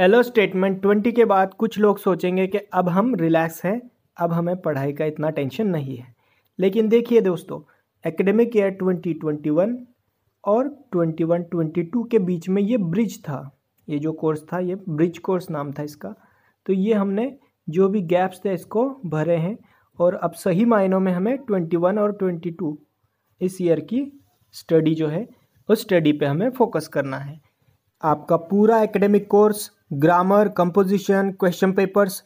Yellow statement twenty के बाद कुछ लोग सोचेंगे कि अब हम रिलैक्स हैं अब हमें पढ़ाई का इतना टेंशन नहीं है लेकिन देखिए दोस्तों academic year twenty twenty one और ट्वेंटी ट्वेंटी वन टू के बीच में ये ब्रिज था ये जो कोर्स था ये ब्रिज कोर्स नाम था इसका तो ये हमने जो भी गैप्स थे इसको भरे हैं और अब सही मायनों में हमें ट्वेंटी वन और ट्वेंटी टू इस ईयर की स्टडी जो है उस स्टडी पे हमें फोकस करना है आपका पूरा academic course grammar composition question papers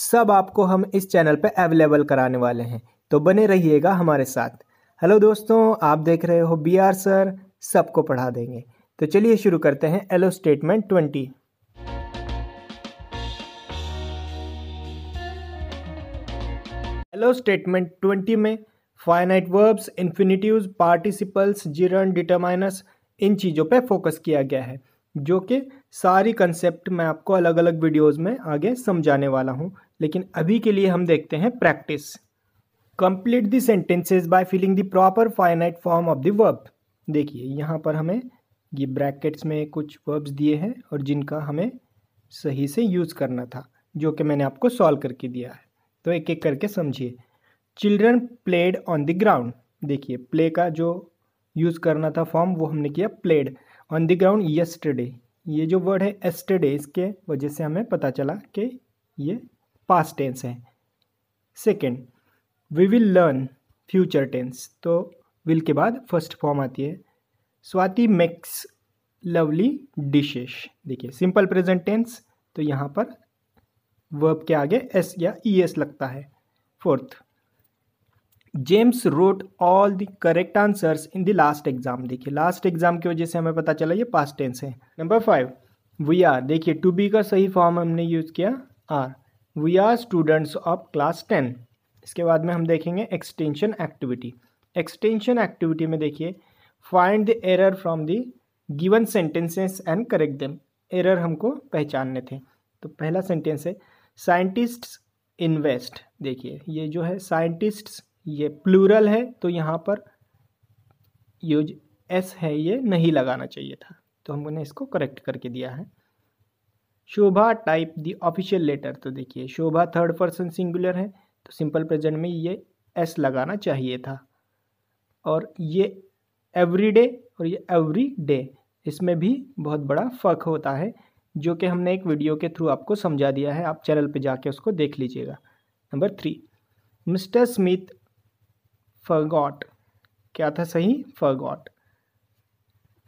सब आपको हम इस चैनल पर अवेलेबल कराने वाले हैं तो बने रहिएगा हमारे साथ हेलो दोस्तों आप देख रहे हो बी आर सर सबको पढ़ा देंगे तो चलिए शुरू करते हैं ELO statement twenty ELO statement twenty में finite verbs infinitive participles gerund determiners इन चीज़ों पे फोकस किया गया है जो कि सारी कंसेप्ट मैं आपको अलग अलग वीडियोस में आगे समझाने वाला हूँ लेकिन अभी के लिए हम देखते हैं practice complete the sentences by filling the proper finite form of the verb देखिए यहाँ पर हमें ये ब्रैकेट्स में कुछ वर्ब्स दिए हैं और जिनका हमें सही से यूज़ करना था जो कि मैंने आपको सॉल्व करके दिया है तो एक एक करके समझिए children played on the ground देखिए प्ले का जो यूज़ करना था फॉर्म वो हमने किया played on the ground yesterday ये जो वर्ड है एस्टरडे इसके वजह से हमें पता चला कि ये पास्ट टेंस है second we will learn future tense तो विल के बाद फर्स्ट फॉर्म आती है स्वाति मेक्स लवली डिशेश देखिए सिंपल प्रेजेंट टेंस तो यहाँ पर वर्ब के आगे एस या ई एस लगता है fourth James wrote all the correct answers in the last exam देखिए लास्ट एग्जाम की वजह से हमें पता चला ये पास्ट टेंस है नंबर फाइव वी आर देखिए टू बी का सही फॉर्म हमने यूज़ किया are we are students of class ten इसके बाद में हम देखेंगे एक्सटेंशन एक्टिविटी एक्सटेंशन एक्टिविटी में देखिए find the error from the given sentences and correct them error हमको पहचानने थे तो पहला सेंटेंस है साइंटिस्ट्स इन्वेस्ट देखिए ये जो है साइंटिस्ट्स ये प्लूरल है तो यहाँ पर यूज एस है ये नहीं लगाना चाहिए था तो हमने इसको करेक्ट करके दिया है Shobha type the official letter तो देखिए शोभा थर्ड पर्सन सिंगुलर है तो सिंपल प्रेजेंट में ये एस लगाना चाहिए था और ये एवरी डे और ये एवरी डे इसमें भी बहुत बड़ा फ़र्क होता है जो कि हमने एक वीडियो के थ्रू आपको समझा दिया है आप चैनल पे जाके उसको देख लीजिएगा number three mister Smith forgot क्या था सही got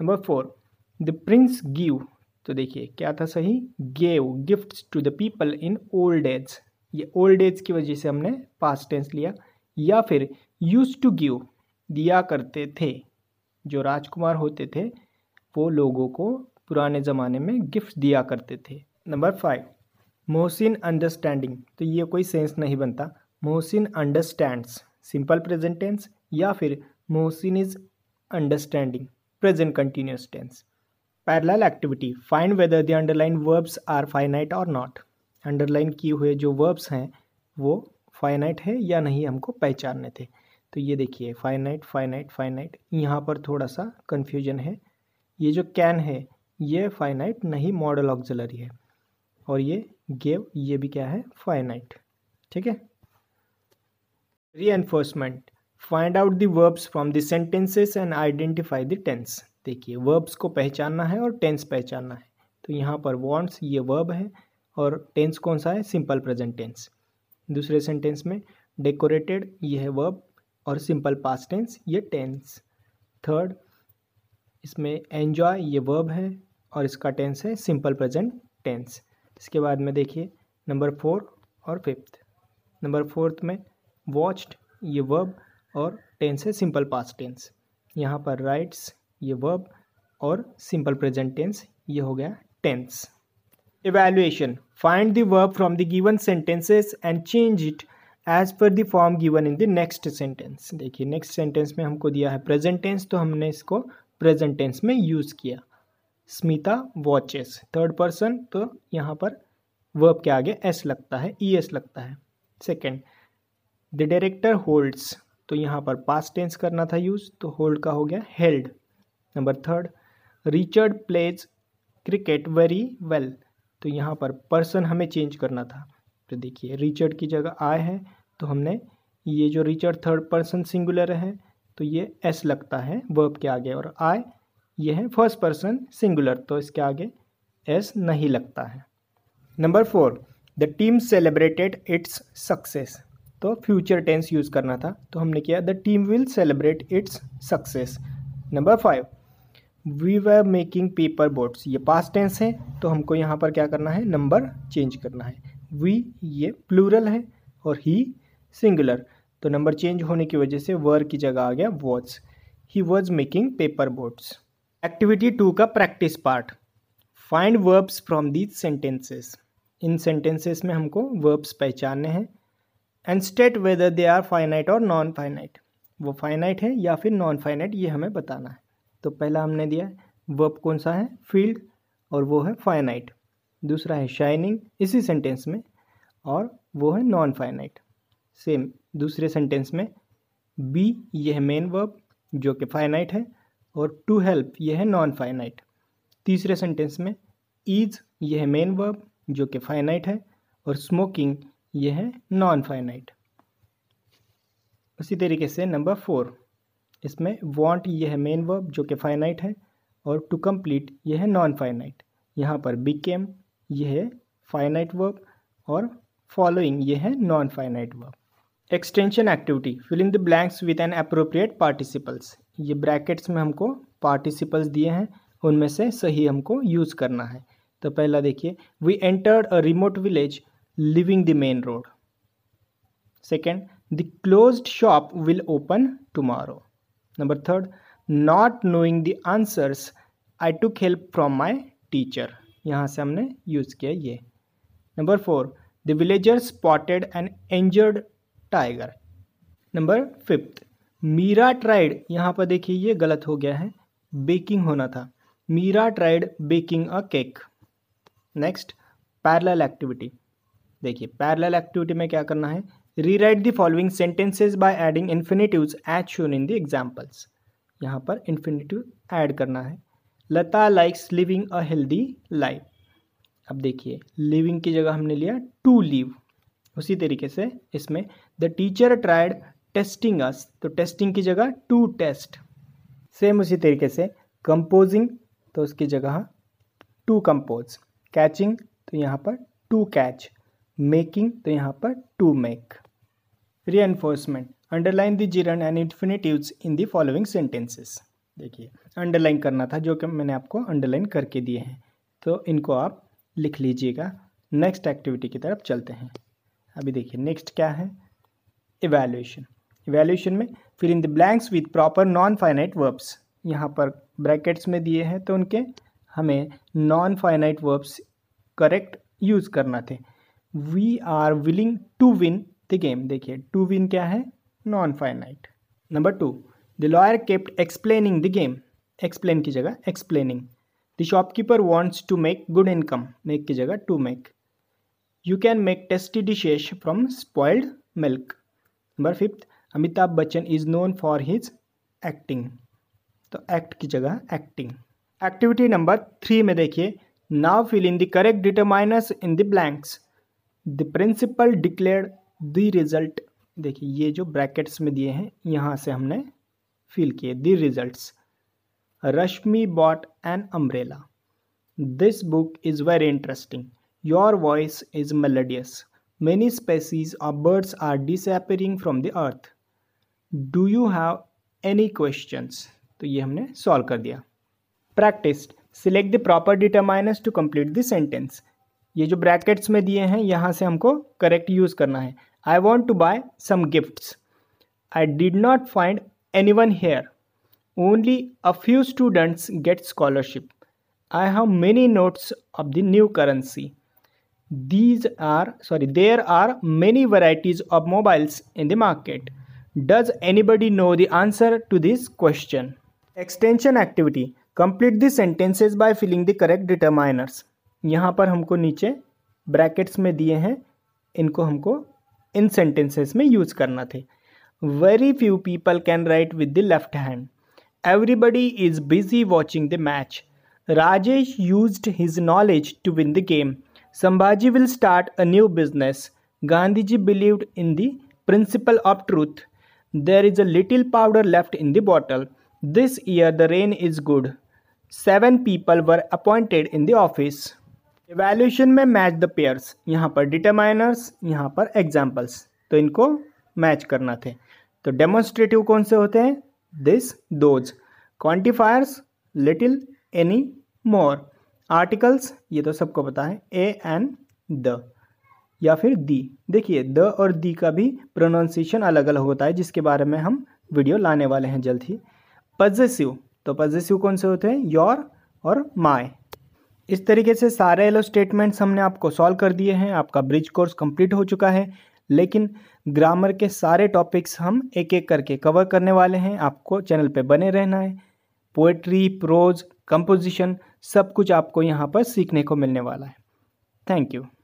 number four the prince give तो देखिए क्या था सही gave gift to the people in old age ये ओल्ड एज की वजह से हमने पास टेंस लिया या फिर यूज टू गिव दिया करते थे जो राजकुमार होते थे वो लोगों को पुराने ज़माने में गिफ्ट दिया करते थे नंबर फाइव मोहसिन अंडरस्टैंडिंग तो ये कोई सेंस नहीं बनता Mohsin understands simple present tense या फिर Mohsin is understanding present continuous tense parallel activity find whether the underline verbs are finite और नॉट अंडरलाइन किए हुए जो वर्ब्स हैं वो फाइनाइट है या नहीं हमको पहचानने थे तो ये देखिए फाइनाइट फाइनाइट फाइनाइट यहाँ पर थोड़ा सा कन्फ्यूजन है ये जो कैन है ये फाइनाइट नहीं मॉडल ऑक्जलरी है और ये गेव ये भी क्या है फाइनाइट ठीक है reinforcement find out the verbs from the sentences and identify the tense देखिए वर्ब्स को पहचानना है और टेंस पहचानना है तो यहाँ पर वॉन्ट्स ये वर्ब है और टेंस कौन सा है सिंपल प्रेजेंट टेंस दूसरे सेंटेंस में डेकोरेटेड ये है वर्ब और सिंपल पास टेंस ये टेंस थर्ड इसमें एन्जॉय ये वर्ब है और इसका टेंस है सिंपल प्रेजेंट टेंस इसके बाद में देखिए नंबर फोर और फिफ्थ नंबर फोर्थ में वॉचड ये वर्ब और टेंस है सिंपल पास टेंस यहाँ पर राइट्स ये वर्ब और सिंपल प्रेजेंट टेंस ये हो गया tense evaluation find the verb from the given sentences and change it as per the form given in the next sentence देखिए नेक्स्ट सेंटेंस में हमको दिया है प्रेजेंट टेंस तो हमने इसको प्रेजेंट टेंस में यूज किया स्मिता वॉचेस थर्ड पर्सन तो यहाँ पर वर्ब के आगे एस लगता है ई एस लगता है सेकेंड द डायरेक्टर होल्ड्स तो यहाँ पर पास टेंस करना था यूज़ तो होल्ड का हो गया held number third Richard plays cricket very well तो यहाँ पर पर्सन हमें चेंज करना था तो देखिए रिचर्ड की जगह आय है तो हमने ये जो रिचर्ड थर्ड पर्सन सिंगुलर है तो ये एस लगता है वर्ब के आगे और आय ये है फर्स्ट पर्सन सिंगुलर तो इसके आगे एस नहीं लगता है number four the team celebrated its success तो फ्यूचर टेंस यूज़ करना था तो हमने किया the team will celebrate its success number five we were making paper boats ये पास टेंस है तो हमको यहाँ पर क्या करना है नंबर चेंज करना है वी ये प्लूरल है और ही सिंगुलर तो नंबर चेंज होने की वजह से वर की जगह आ गया was he was making paper boats activity two का practice part find verbs from these sentences इन सेंटेंसेस में हमको वर्ब्स पहचानने हैं and state whether they are finite और नॉन फाइनाइट वो फाइनाइट है या फिर नॉन फाइनाइट ये हमें बताना है तो पहला हमने दिया है वर्ब कौन सा है फील्ड और वो है फाइनाइट दूसरा है शाइनिंग इसी सेंटेंस में और वो है नॉन फाइनाइट सेम दूसरे सेंटेंस में बी यह है मेन वर्ब जो कि फाइनाइट है और टू हेल्प यह है नॉन फाइनाइट तीसरे सेंटेंस में ईज यह मेन वर्ब जो कि फाइनाइट है और स्मोकिंग ये है नॉन फाइनाइट उसी तरीके से नंबर फोर इसमें वांट ये है मेन वर्ब जो कि फाइनाइट है और टू कंप्लीट ये है नॉन फाइनाइट यहाँ पर बिकेम ये है फाइनाइट वर्ब और फॉलोइंग ये है non finite verb extension activity filling the blanks with an appropriate participles ये ब्रैकेट्स में हमको पार्टिसिपल्स दिए हैं उनमें से सही हमको यूज़ करना है तो पहला देखिए we entered a remote village leaving the main road. Second, the closed shop will open tomorrow. Number third, not knowing the answers, I took help from my teacher. यहाँ से हमने यूज़ किया ये number four the villager spotted an angered tiger number fifth Meera tried यहाँ पर देखिए ये गलत हो गया है बेकिंग होना था Meera tried baking a cake next parallel activity देखिए पैरेलल एक्टिविटी में क्या करना है rewrite the following sentences by adding infinitives as shown in the examples यहाँ पर इन्फिनेटिव ऐड करना है Lata likes living a healthy life अब देखिए लिविंग की जगह हमने लिया टू लिव उसी तरीके से इसमें the teacher tried testing us तो टेस्टिंग की जगह टू टेस्ट सेम उसी तरीके से कंपोजिंग तो उसकी जगह टू कंपोज कैचिंग तो यहाँ पर टू कैच मेकिंग तो यहाँ पर to make reinforcement underline the gerund and infinitives in the following sentences देखिए अंडरलाइन करना था जो कि मैंने आपको अंडरलाइन करके दिए हैं तो इनको आप लिख लीजिएगा नेक्स्ट एक्टिविटी की तरफ चलते हैं अभी देखिए नेक्स्ट क्या है इवेल्यूशन इवेल्यूशन में फिर in the blanks with proper non finite verbs यहाँ पर ब्रैकेट्स में दिए हैं तो उनके हमें non finite verbs correct use करना थे we are willing to win the game देखिए टू विन क्या है non finite number two the lawyer kept explaining the game explain की जगह explaining the shopkeeper wants to make good income make की जगह to make you can make tasty dishes from spoiled milk number fifth Amitabh Bachchan is known for his acting तो act की जगह acting activity number three में देखिए now fill in the correct determiners in the blanks the principal declare the result देखिए ये जो brackets में दिए हैं यहाँ से हमने फिल किए the results Rashmi bought an umbrella this book is very interesting your voice is melodious many species of birds are disappearing from the earth do you have any questions तो ये हमने सॉल्व कर दिया practice select the proper determiners to complete the sentence ये जो brackets में दिए हैं यहाँ से हमको करेक्ट यूज़ करना है I want to buy some gifts I did not find any one here only a few students get scholarship I have many notes of the new currency these are sorry there are many varieties of mobiles in the market does anybody know the answer to this question extension activity complete this sentences by filling the correct determiners यहाँ पर हमको नीचे brackets में दिए हैं इनको हमको इन sentences में यूज़ करना थे very few people can write with the left hand everybody is busy watching the match Rajesh use his knowledge to win the game Sambhaji will start a new business Gandhi ji believed in the principle of truth there is a little powder left in the bottle this year the rain is good seven people were appointed in the office evaluation में match the pairs यहाँ पर determiners यहाँ पर examples तो इनको match करना थे तो डेमोन्स्ट्रेटिव कौन से होते हैं this those quantifiers little any more articles ये तो सबको पता है ए एन द या फिर दी देखिए द और दी का भी प्रोनाउंसिएशन अलग अलग होता है जिसके बारे में हम वीडियो लाने वाले हैं जल्द ही पजेसिव तो पजेसिव कौन से होते हैं योर और माई इस तरीके से सारे एलो स्टेटमेंट्स हमने आपको सॉल्व कर दिए हैं आपका ब्रिज कोर्स कंप्लीट हो चुका है लेकिन ग्रामर के सारे टॉपिक्स हम एक एक करके कवर करने वाले हैं आपको चैनल पे बने रहना है पोएट्री प्रोज कंपोजिशन सब कुछ आपको यहाँ पर सीखने को मिलने वाला है थैंक यू